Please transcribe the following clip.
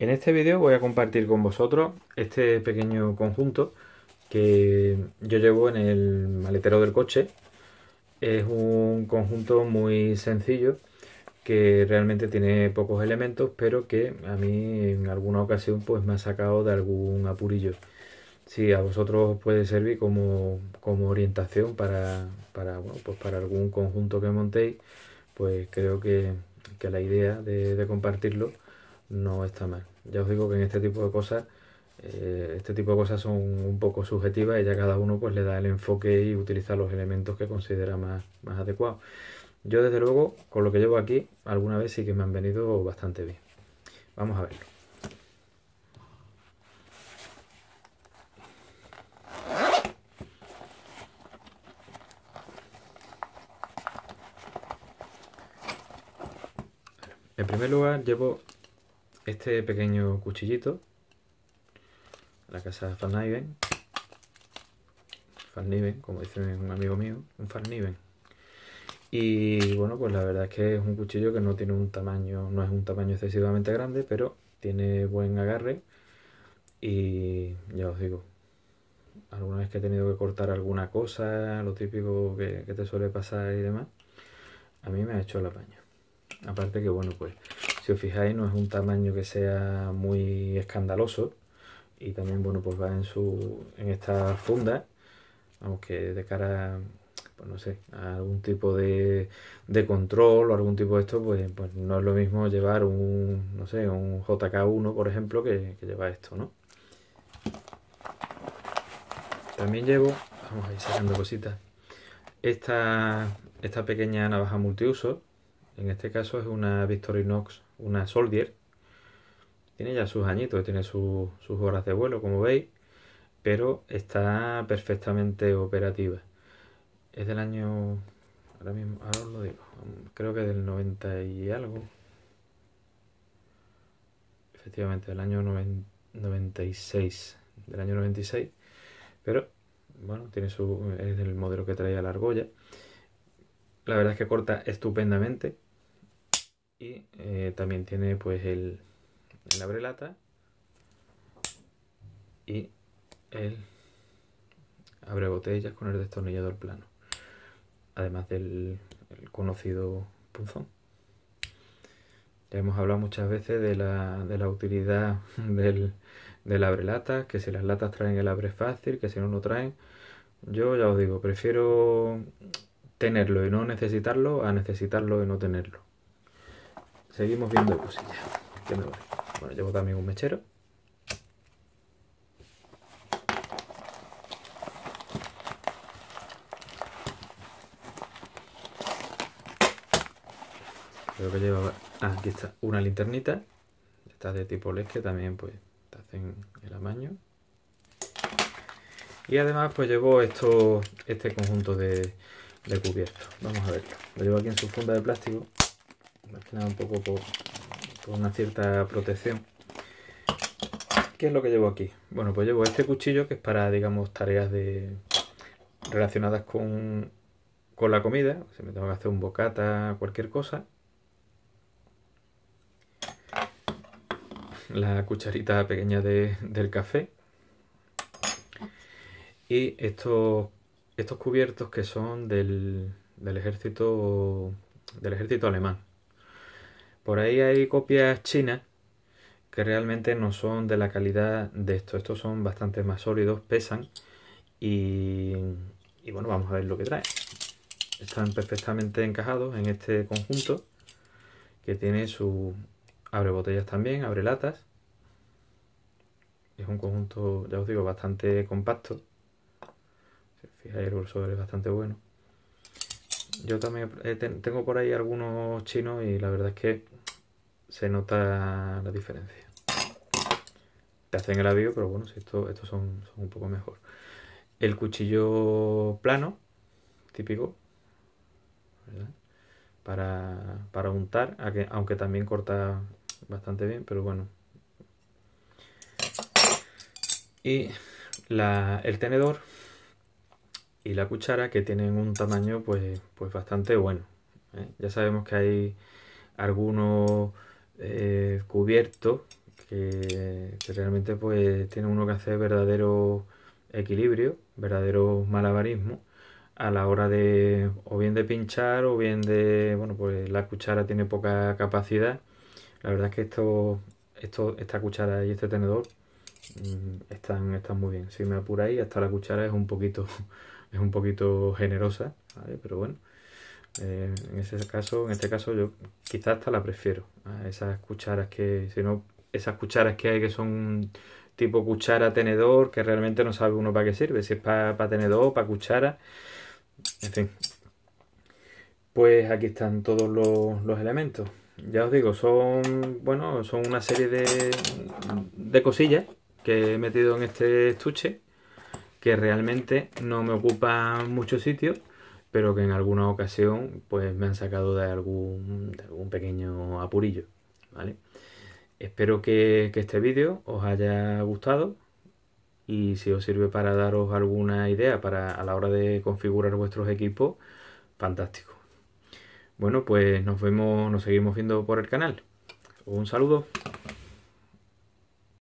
En este vídeo voy a compartir con vosotros este pequeño conjunto que yo llevo en el maletero del coche. Es un conjunto muy sencillo que realmente tiene pocos elementos, pero que a mí en alguna ocasión pues me ha sacado de algún apurillo. Si a vosotros puede servir como, orientación para, pues para, algún conjunto que montéis, pues creo que, la idea de compartirlo no está mal. Ya os digo que en este tipo de cosas, eh, este tipo de cosas son un poco subjetivas y ya cada uno pues le da el enfoque y utiliza los elementos que considera más, más adecuados. Yo desde luego, con lo que llevo aquí, alguna vez sí que me han venido bastante bien. Vamos a verlo. En primer lugar llevo este pequeño cuchillito, la casa de Niven, como dice un amigo mío, un Farniven Y bueno, pues la verdad es que es un cuchillo que no tiene un tamaño, no es un tamaño excesivamente grande, pero tiene buen agarre. Y ya os digo, alguna vez que he tenido que cortar alguna cosa, lo típico que, que te suele pasar y demás, a mí me ha hecho la paña. Aparte que bueno, pues fijáis no es un tamaño que sea muy escandaloso y también bueno pues va en su en esta funda aunque de cara pues no sé algún tipo de, de, control o algún tipo de esto pues, pues no es lo mismo llevar un no sé un JK1 por ejemplo que, que lleva esto no también llevo vamos a ir sacando cositas esta esta pequeña navaja multiuso en este caso es una Victorinox, una Soldier. Tiene ya sus añitos, tiene sus horas de vuelo, como veis, pero está perfectamente operativa. Es del año, ahora mismo, ahora os lo digo, creo que del 90 y algo. Efectivamente, del año 96, del año 96, pero bueno, tiene su, es el modelo que traía la argolla. La verdad es que corta estupendamente, y eh, también tiene pues el, abre-lata y el abre botellas con el destornillador plano además del conocido punzón ya hemos hablado muchas veces de la, de la utilidad del, del abre que si las latas traen el abre fácil, que si no lo traen. Yo ya os digo, prefiero tenerlo y no necesitarlo a necesitarlo y no tenerlo. Seguimos viendo cosillas. que me Bueno, llevo también un mechero. Creo que lleva... Ah, aquí está. Una linternita. Esta de tipo LED que también pues te hacen el amaño. Y además pues llevo esto, este conjunto de, de cubiertos. Vamos a verlo. Lo llevo aquí en su funda de plástico un poco por, una cierta protección. ¿Qué es lo que llevo aquí? Bueno, pues llevo este cuchillo que es para, digamos, tareas de relacionadas con, la comida. Si me tengo que hacer un bocata, cualquier cosa. La cucharita pequeña del café. Y estos, estos cubiertos que son del, ejército, del ejército alemán. Por ahí hay copias chinas que realmente no son de la calidad de esto. Estos son bastante más sólidos, pesan y, bueno, vamos a ver lo que trae. Están perfectamente encajados en este conjunto que tiene su abre botellas también, abre latas. Es un conjunto, ya os digo, bastante compacto. Si fijáis, el bolsón es bastante bueno. Yo también eh, tengo por ahí algunos chinos y la verdad es que se nota la diferencia. Te hacen el avión, pero bueno, si estos son, un poco mejor. El cuchillo plano, típico, Para, untar, aunque también corta bastante bien, pero bueno. Y el tenedor, y la cuchara que tienen un tamaño pues, pues bastante bueno. ¿eh? Ya sabemos que hay algunos eh, cubiertos que, realmente pues tiene uno que hacer verdadero equilibrio, verdadero malabarismo a la hora de o bien de pinchar o bien de, bueno pues la cuchara tiene poca capacidad. La verdad es que esto, esto esta cuchara y este tenedor mm, están, muy bien. Si me apuráis, hasta la cuchara es un poquito, es un poquito generosa, Pero bueno, eh, en ese caso, en este caso yo quizás hasta la prefiero. a Esas cucharas que, si no, esas cucharas que hay que son tipo cuchara tenedor, que realmente no sabe uno para qué sirve, si es para, para tenedor, para cuchara, en fin. Pues aquí están todos los, elementos ya os digo, son bueno, son una serie de, de cosillas que he metido en este estuche, que realmente no me ocupa mucho sitio, pero que en alguna ocasión pues me han sacado de algún, algún pequeño apurillo, ¿vale? Espero que, este vídeo os haya gustado y si os sirve para daros alguna idea para, a la hora de configurar vuestros equipos, fantástico. Bueno, pues nos vemos, nos seguimos viendo por el canal. Un saludo.